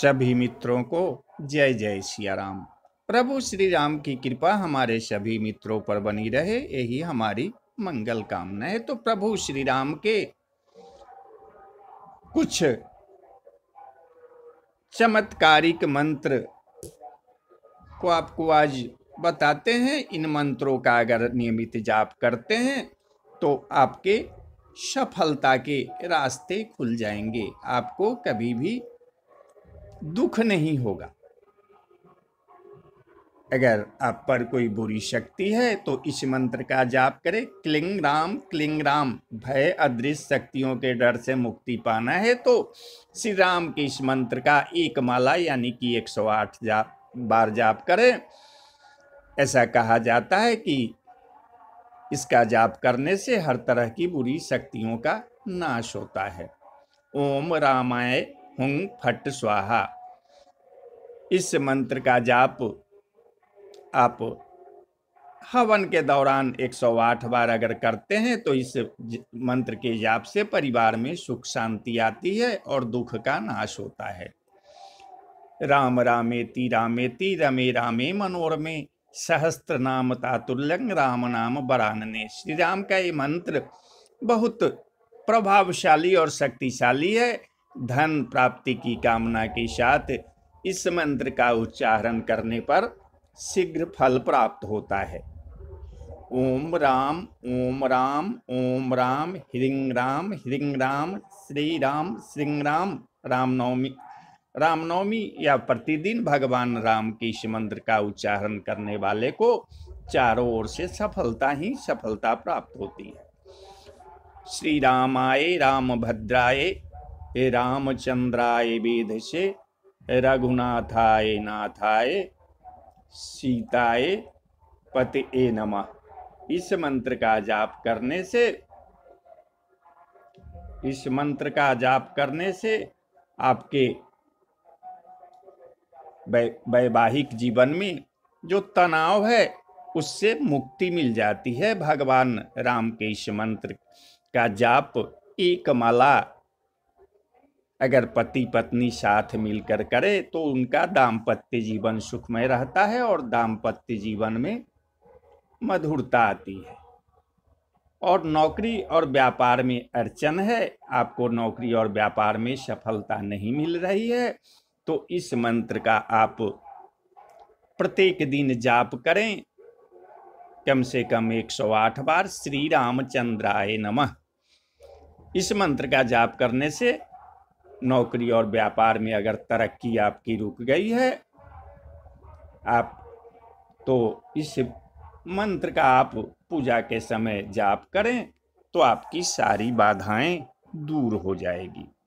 सभी मित्रों को जय जय सियाराम राम प्रभु श्री राम की कृपा हमारे सभी मित्रों पर बनी रहे यही हमारी मंगल कामना है तो प्रभु श्री राम के कुछ चमत्कारिक मंत्र को आपको आज बताते हैं इन मंत्रों का अगर नियमित जाप करते हैं तो आपके सफलता के रास्ते खुल जाएंगे आपको कभी भी दुख नहीं होगा अगर आप पर कोई बुरी शक्ति है तो इस मंत्र का जाप करें क्लिंग राम क्लिंग राम भय अदृश्य शक्तियों के डर से मुक्ति पाना है तो श्री राम के इस मंत्र का एक माला यानी कि 108 जाप बार जाप करें ऐसा कहा जाता है कि इसका जाप करने से हर तरह की बुरी शक्तियों का नाश होता है ओम रामाय हूं फट स्वाहा इस मंत्र का जाप आप हवन के दौरान 108 बार अगर करते हैं तो इस मंत्र के जाप से परिवार में सुख शांति आती है और दुख का नाश होता है राम रामेति रामेति रमे रामे मनोरमे सहस्त्र नाम तातुल्यंग राम नाम बरानने श्री राम का ये मंत्र बहुत प्रभावशाली और शक्तिशाली है धन प्राप्ति की कामना के साथ इस मंत्र का उच्चारण करने पर शीघ्र फल प्राप्त होता है ओम राम ओम राम ओम राम ह्रीं राम ह्रीं राम श्री राम श्री राम रामनवमी रामनवमी या प्रतिदिन भगवान राम के इस मंत्र का उच्चारण करने वाले को चारों ओर से सफलता ही सफलता प्राप्त होती है श्री रामाय राम भद्राए हे रामचंद्राय वेद से रघुनाथाय नाथाय सीताय पति ए नम इस मंत्र का जाप करने से इस मंत्र का जाप करने से आपके वैवाहिक बै, जीवन में जो तनाव है उससे मुक्ति मिल जाती है भगवान राम के इस मंत्र का जाप एक माला अगर पति पत्नी साथ मिलकर करे तो उनका दाम्पत्य जीवन सुखमय रहता है और दाम्पत्य जीवन में मधुरता आती है और नौकरी और व्यापार में अड़चन है आपको नौकरी और व्यापार में सफलता नहीं मिल रही है तो इस मंत्र का आप प्रत्येक दिन जाप करें कम से कम 108 बार श्री रामचंद्राय नमः इस मंत्र का जाप करने से नौकरी और व्यापार में अगर तरक्की आपकी रुक गई है आप तो इस मंत्र का आप पूजा के समय जाप करें तो आपकी सारी बाधाएं दूर हो जाएगी